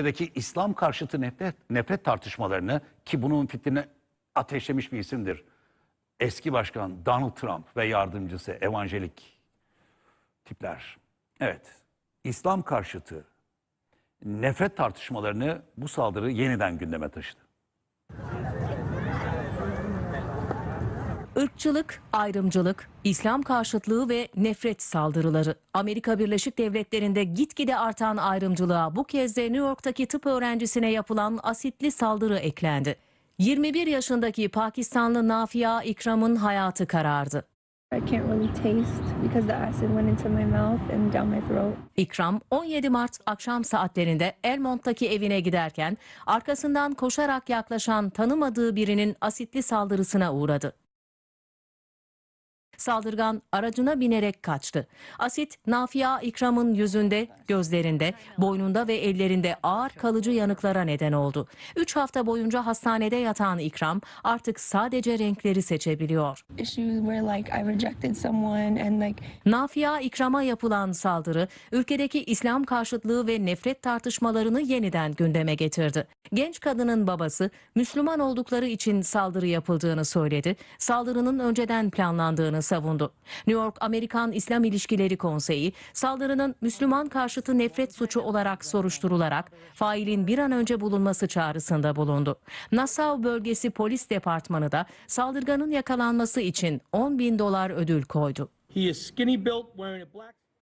Türkiye'deki İslam karşıtı nefret, nefret tartışmalarını ki bunun fitrine ateşlemiş bir isimdir. Eski başkan Donald Trump ve yardımcısı evangelik tipler. Evet, İslam karşıtı nefret tartışmalarını bu saldırı yeniden gündeme taşıdı. ırkçılık, ayrımcılık, İslam karşıtlığı ve nefret saldırıları. Amerika Birleşik Devletleri'nde gitgide artan ayrımcılığa bu kez de New York'taki tıp öğrencisine yapılan asitli saldırı eklendi. 21 yaşındaki Pakistanlı Nafia İkram'ın hayatı karardı. İkram 17 Mart akşam saatlerinde Elmont'taki evine giderken arkasından koşarak yaklaşan tanımadığı birinin asitli saldırısına uğradı. Saldırgan aracına binerek kaçtı. Asit Nafia İkram'ın yüzünde, gözlerinde, boynunda ve ellerinde ağır kalıcı yanıklara neden oldu. 3 hafta boyunca hastanede yatan İkram artık sadece renkleri seçebiliyor. Nafia İkram'a yapılan saldırı ülkedeki İslam karşıtlığı ve nefret tartışmalarını yeniden gündeme getirdi. Genç kadının babası Müslüman oldukları için saldırı yapıldığını söyledi. Saldırının önceden planlandığını savundu. New York Amerikan İslam İlişkileri Konseyi saldırının Müslüman karşıtı nefret suçu olarak soruşturularak failin bir an önce bulunması çağrısında bulundu. Nassau Bölgesi Polis Departmanı da saldırganın yakalanması için 10 bin dolar ödül koydu. He is skinny built, wearing a black...